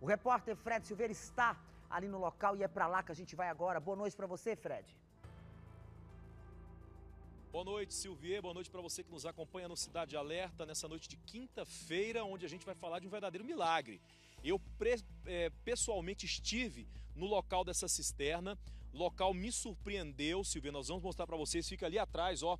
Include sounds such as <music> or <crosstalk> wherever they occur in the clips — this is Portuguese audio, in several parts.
O repórter Fred Silveira está ali no local e é para lá que a gente vai agora. Boa noite para você, Fred. Boa noite, Silvier. Boa noite para você que nos acompanha no Cidade Alerta nessa noite de quinta-feira, onde a gente vai falar de um verdadeiro milagre. Eu é, pessoalmente estive no local dessa cisterna. O local me surpreendeu, Silveira. Nós vamos mostrar para vocês. Fica ali atrás, ó.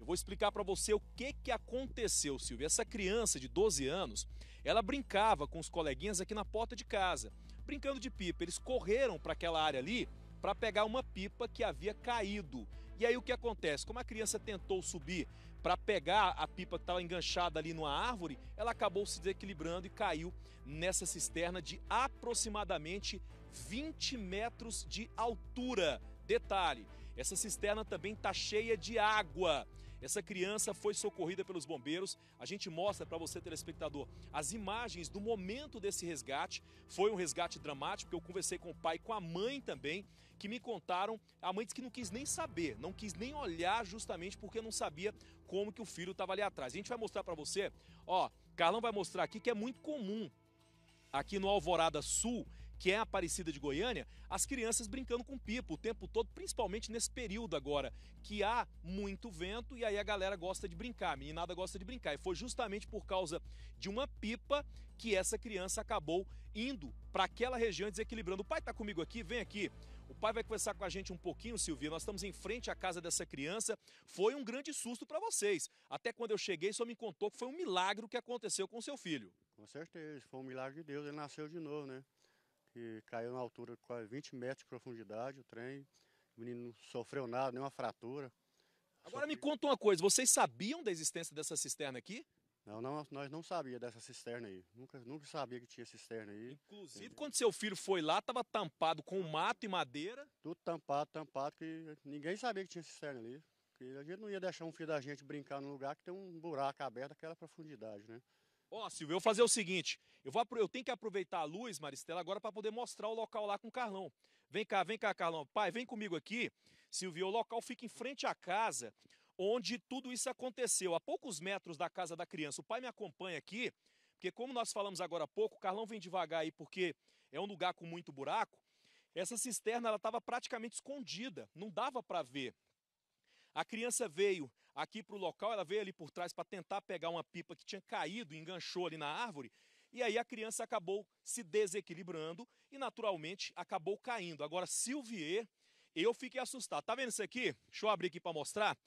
Eu vou explicar para você o que, que aconteceu, Silvio. Essa criança de 12 anos, ela brincava com os coleguinhas aqui na porta de casa, brincando de pipa. Eles correram para aquela área ali para pegar uma pipa que havia caído. E aí o que acontece? Como a criança tentou subir para pegar a pipa que estava enganchada ali numa árvore, ela acabou se desequilibrando e caiu nessa cisterna de aproximadamente 20 metros de altura. Detalhe, essa cisterna também está cheia de água. Essa criança foi socorrida pelos bombeiros. A gente mostra para você, telespectador, as imagens do momento desse resgate. Foi um resgate dramático, eu conversei com o pai e com a mãe também, que me contaram. A mãe disse que não quis nem saber, não quis nem olhar justamente porque não sabia como que o filho estava ali atrás. A gente vai mostrar para você, ó, Carlão vai mostrar aqui que é muito comum aqui no Alvorada Sul que é a Aparecida de Goiânia, as crianças brincando com pipa o tempo todo, principalmente nesse período agora, que há muito vento e aí a galera gosta de brincar, a meninada gosta de brincar. E foi justamente por causa de uma pipa que essa criança acabou indo para aquela região desequilibrando. O pai está comigo aqui, vem aqui. O pai vai conversar com a gente um pouquinho, Silvia. Nós estamos em frente à casa dessa criança. Foi um grande susto para vocês. Até quando eu cheguei, só me contou que foi um milagre o que aconteceu com seu filho. Com certeza, foi um milagre de Deus. Ele nasceu de novo, né? que caiu na altura de quase 20 metros de profundidade o trem. O menino não sofreu nada, nenhuma fratura. Agora sofreu... me conta uma coisa, vocês sabiam da existência dessa cisterna aqui? Não, não, nós não sabíamos dessa cisterna aí. Nunca, nunca sabia que tinha cisterna aí. Inclusive, entendeu? quando seu filho foi lá, estava tampado com mato e madeira. Tudo tampado, tampado, que ninguém sabia que tinha cisterna ali. a gente não ia deixar um filho da gente brincar num lugar que tem um buraco aberto daquela profundidade, né? Ó, oh, Silvio, eu vou fazer o seguinte: eu, vou, eu tenho que aproveitar a luz, Maristela, agora para poder mostrar o local lá com o Carlão. Vem cá, vem cá, Carlão. Pai, vem comigo aqui, Silvio. O local fica em frente à casa onde tudo isso aconteceu, a poucos metros da casa da criança. O pai me acompanha aqui, porque como nós falamos agora há pouco, o Carlão vem devagar aí porque é um lugar com muito buraco. Essa cisterna ela estava praticamente escondida, não dava para ver. A criança veio aqui para o local, ela veio ali por trás para tentar pegar uma pipa que tinha caído, enganchou ali na árvore e aí a criança acabou se desequilibrando e, naturalmente, acabou caindo. Agora, Silvier, eu fiquei assustado. Tá vendo isso aqui? Deixa eu abrir aqui para mostrar.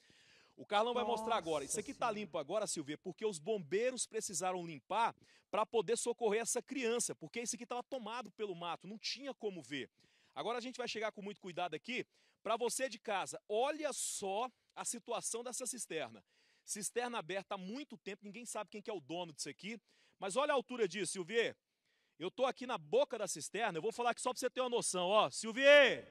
O Carlão Nossa vai mostrar agora. Isso aqui está limpo agora, Silvia, porque os bombeiros precisaram limpar para poder socorrer essa criança, porque esse aqui estava tomado pelo mato, não tinha como ver. Agora a gente vai chegar com muito cuidado aqui. Para você de casa, olha só a situação dessa cisterna. Cisterna aberta há muito tempo, ninguém sabe quem que é o dono disso aqui. Mas olha a altura disso, Silvier. Eu estou aqui na boca da cisterna, eu vou falar aqui só para você ter uma noção. Ó, Silvier,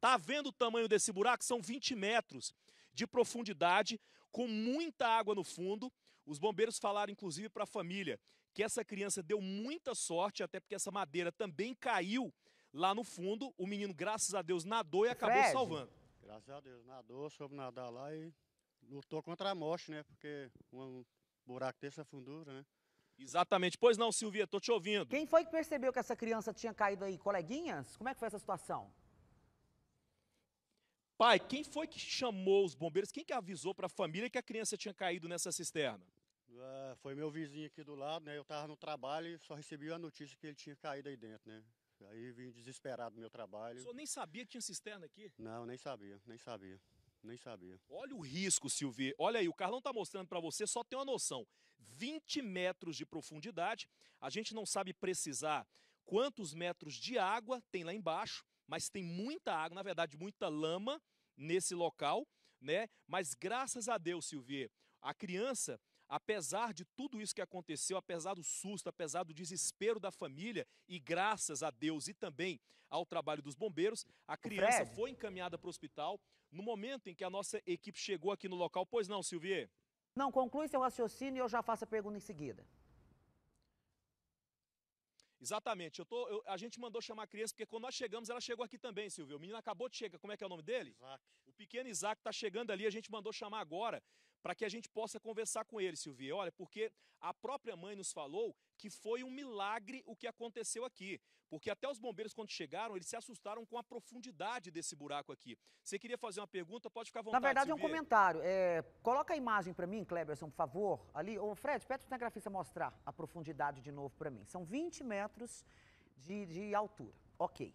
tá vendo o tamanho desse buraco? São 20 metros de profundidade, com muita água no fundo. Os bombeiros falaram, inclusive, para a família que essa criança deu muita sorte, até porque essa madeira também caiu lá no fundo. O menino, graças a Deus, nadou e acabou Fred. salvando. Graças a Deus, nadou, soube nadar lá e lutou contra a morte, né? Porque um buraco dessa é fundura, né? Exatamente. Pois não, Silvia, estou te ouvindo. Quem foi que percebeu que essa criança tinha caído aí? Coleguinhas? Como é que foi essa situação? Pai, quem foi que chamou os bombeiros? Quem que avisou para a família que a criança tinha caído nessa cisterna? Ah, foi meu vizinho aqui do lado, né? Eu estava no trabalho e só recebi a notícia que ele tinha caído aí dentro, né? Aí vim desesperado do meu trabalho. O senhor nem sabia que tinha cisterna aqui? Não, nem sabia, nem sabia. Nem sabia. Olha o risco, Silvio. Olha aí, o Carlão está mostrando para você, só tem uma noção. 20 metros de profundidade. A gente não sabe precisar quantos metros de água tem lá embaixo, mas tem muita água, na verdade, muita lama nesse local, né? Mas graças a Deus, Silvio, a criança apesar de tudo isso que aconteceu, apesar do susto, apesar do desespero da família, e graças a Deus e também ao trabalho dos bombeiros, a criança foi encaminhada para o hospital. No momento em que a nossa equipe chegou aqui no local, pois não, Silvia? Não, conclui seu raciocínio e eu já faço a pergunta em seguida. Exatamente. Eu tô, eu, a gente mandou chamar a criança, porque quando nós chegamos, ela chegou aqui também, Silvio. O menino acabou de chegar. Como é que é o nome dele? Isaac. O pequeno Isaac está chegando ali, a gente mandou chamar agora para que a gente possa conversar com ele, Silvia. Olha, porque a própria mãe nos falou que foi um milagre o que aconteceu aqui, porque até os bombeiros quando chegaram, eles se assustaram com a profundidade desse buraco aqui. Você queria fazer uma pergunta? Pode ficar à vontade, Na verdade Silvia. é um comentário. É... Coloca a imagem para mim, Kleberson, por é favor, ali. Ô, Fred, pede para o cinegrafista mostrar a profundidade de novo para mim. São 20 metros de, de altura. Ok.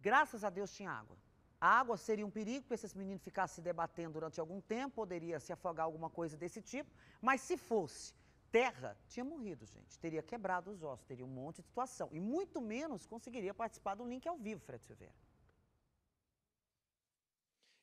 Graças a Deus tinha água. A água seria um perigo, porque se esse menino ficasse se debatendo durante algum tempo, poderia se afogar alguma coisa desse tipo. Mas se fosse terra, tinha morrido, gente. Teria quebrado os ossos, teria um monte de situação. E muito menos conseguiria participar do link ao vivo, Fred Silveira.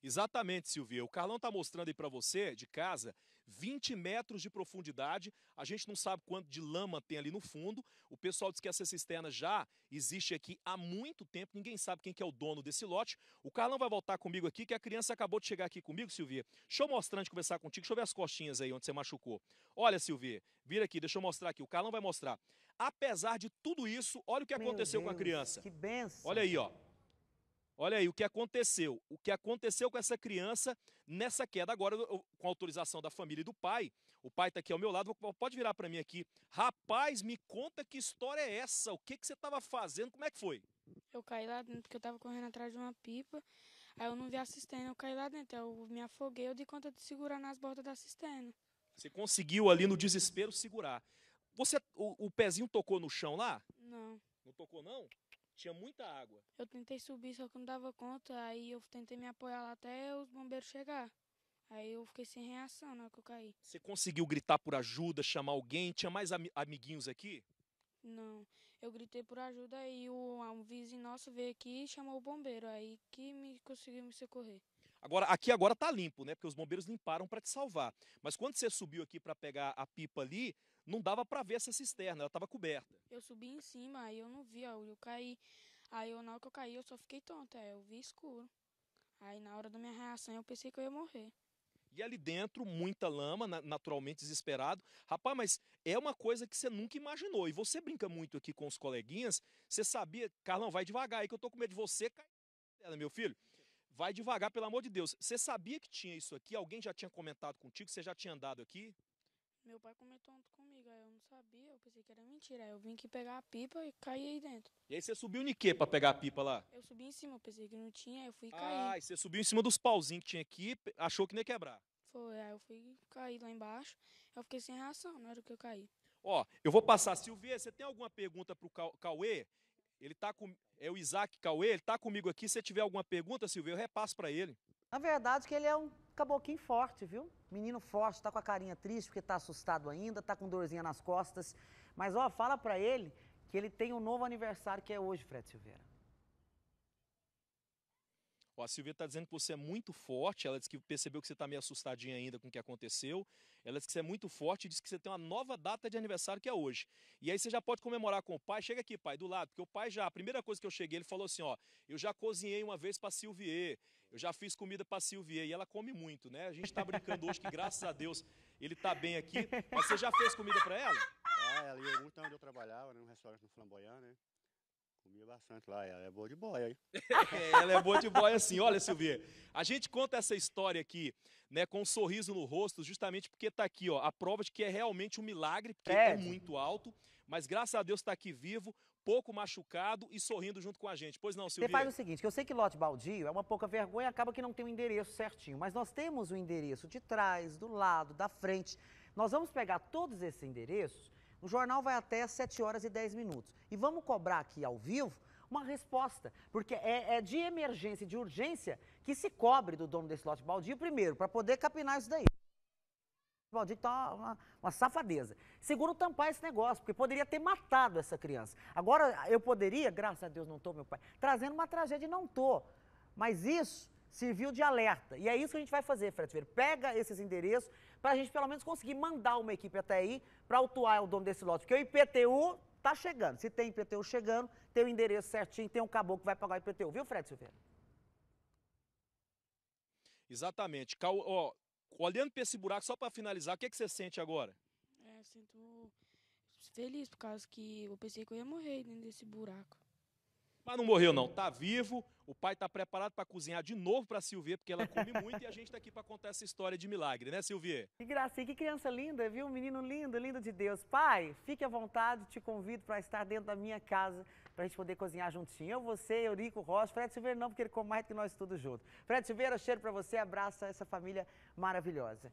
Exatamente, Silvia. O Carlão está mostrando aí para você, de casa, 20 metros de profundidade. A gente não sabe quanto de lama tem ali no fundo. O pessoal diz que essa cisterna já existe aqui há muito tempo. Ninguém sabe quem que é o dono desse lote. O Carlão vai voltar comigo aqui, que a criança acabou de chegar aqui comigo, Silvia. Deixa eu mostrar antes de conversar contigo. Deixa eu ver as costinhas aí onde você machucou. Olha, Silvia, vira aqui, deixa eu mostrar aqui. O Carlão vai mostrar. Apesar de tudo isso, olha o que aconteceu Deus, com a criança. Que benção. Olha aí, ó. Olha aí o que aconteceu. O que aconteceu com essa criança nessa queda. Agora, com autorização da família e do pai, o pai está aqui ao meu lado, pode virar para mim aqui. Rapaz, me conta que história é essa? O que, que você estava fazendo? Como é que foi? Eu caí lá dentro porque eu estava correndo atrás de uma pipa. Aí eu não vi a cisterna, eu caí lá dentro. Eu me afoguei, eu dei conta de segurar nas bordas da cisterna. Você conseguiu ali no desespero segurar. Você, o, o pezinho tocou no chão lá? Não. Não tocou, não? tinha muita água. Eu tentei subir, só que não dava conta, aí eu tentei me apoiar lá até os bombeiros chegar. Aí eu fiquei sem reação na hora que eu caí. Você conseguiu gritar por ajuda, chamar alguém? Tinha mais am amiguinhos aqui? Não, eu gritei por ajuda e o, um vizinho nosso veio aqui e chamou o bombeiro, aí que me conseguiu me socorrer. Agora, aqui agora tá limpo, né? Porque os bombeiros limparam para te salvar. Mas quando você subiu aqui para pegar a pipa ali, não dava para ver essa cisterna, ela estava coberta. Eu subi em cima, aí eu não vi, ó, eu caí. Aí eu, na hora que eu caí, eu só fiquei tonta, aí é, eu vi escuro. Aí na hora da minha reação eu pensei que eu ia morrer. E ali dentro, muita lama, naturalmente desesperado. Rapaz, mas é uma coisa que você nunca imaginou. E você brinca muito aqui com os coleguinhas. Você sabia, Carlão, vai devagar aí que eu tô com medo de você cair meu filho. Vai devagar, pelo amor de Deus. Você sabia que tinha isso aqui? Alguém já tinha comentado contigo? Você já tinha andado aqui? Meu pai comentou ontem comigo, aí eu não sabia, eu pensei que era mentira. Aí eu vim aqui pegar a pipa e caí aí dentro. E aí você subiu em quê pra pegar a pipa lá? Eu subi em cima, eu pensei que não tinha, aí eu fui cair. Ah, e você subiu em cima dos pauzinhos que tinha aqui, achou que nem ia quebrar. Foi, aí eu fui cair lá embaixo, eu fiquei sem reação na hora que eu caí. Ó, eu vou passar. Silvia, você tem alguma pergunta pro Cauê? Ele tá com... É o Isaac Cauê, ele tá comigo aqui. Se você tiver alguma pergunta, Silvia, eu repasso para ele. Na verdade, que ele é um Caboclinho forte, viu? Menino forte, tá com a carinha triste porque tá assustado ainda, tá com dorzinha nas costas. Mas ó, fala para ele que ele tem um novo aniversário que é hoje, Fred Silveira. Ó, a Silvia está dizendo que você é muito forte, ela diz que percebeu que você está meio assustadinha ainda com o que aconteceu. Ela diz que você é muito forte e diz que você tem uma nova data de aniversário que é hoje. E aí você já pode comemorar com o pai. Chega aqui, pai, do lado, porque o pai já, a primeira coisa que eu cheguei, ele falou assim: ó, eu já cozinhei uma vez para Silvia. eu já fiz comida para Silvia. e ela come muito, né? A gente está brincando hoje que, graças a Deus, ele está bem aqui. Mas você já fez comida para ela? Ah, ela ia muito onde eu trabalhava, né, num restaurante no Flamboyant, né? Comia bastante lá, ela é boa de boia, hein? <laughs> ela é boa de boia, assim. Olha, Silvia, a gente conta essa história aqui, né, com um sorriso no rosto, justamente porque está aqui, ó, a prova de que é realmente um milagre, porque é, é muito alto, mas graças a Deus está aqui vivo, pouco machucado e sorrindo junto com a gente. Pois não, Silvia? Você faz o seguinte, que eu sei que lote baldio é uma pouca vergonha, acaba que não tem o um endereço certinho, mas nós temos o um endereço de trás, do lado, da frente. Nós vamos pegar todos esses endereços o jornal vai até 7 horas e 10 minutos. E vamos cobrar aqui ao vivo uma resposta, porque é, é de emergência e de urgência que se cobre do dono desse lote baldio, primeiro, para poder capinar isso daí. O baldio tá uma, uma safadeza. Segundo, tampar esse negócio, porque poderia ter matado essa criança. Agora, eu poderia, graças a Deus não estou, meu pai, trazendo uma tragédia e não estou. Mas isso serviu de alerta. E é isso que a gente vai fazer, Fretiveiro. Pega esses endereços para a gente pelo menos conseguir mandar uma equipe até aí para autuar o dono desse lote. Porque o IPTU tá chegando. Se tem IPTU chegando, tem o endereço certinho, tem um caboclo que vai pagar o IPTU. Viu, Fred Silveira? Exatamente. Cal... Ó, olhando para esse buraco, só para finalizar, o que, é que você sente agora? É, eu sinto feliz por causa que eu pensei que eu ia morrer dentro desse buraco. Mas não morreu não, tá vivo, o pai está preparado para cozinhar de novo para a Silvia, porque ela come muito e a gente está aqui para contar essa história de milagre, né, Silvia? Que gracinha, que criança linda, viu? Um menino lindo, lindo de Deus. Pai, fique à vontade, te convido para estar dentro da minha casa para a gente poder cozinhar juntinho. Eu, você, Eurico, Rocha, Fred Silveira não, porque ele come mais que nós tudo junto. Fred Silveira, cheiro para você, abraça essa família maravilhosa.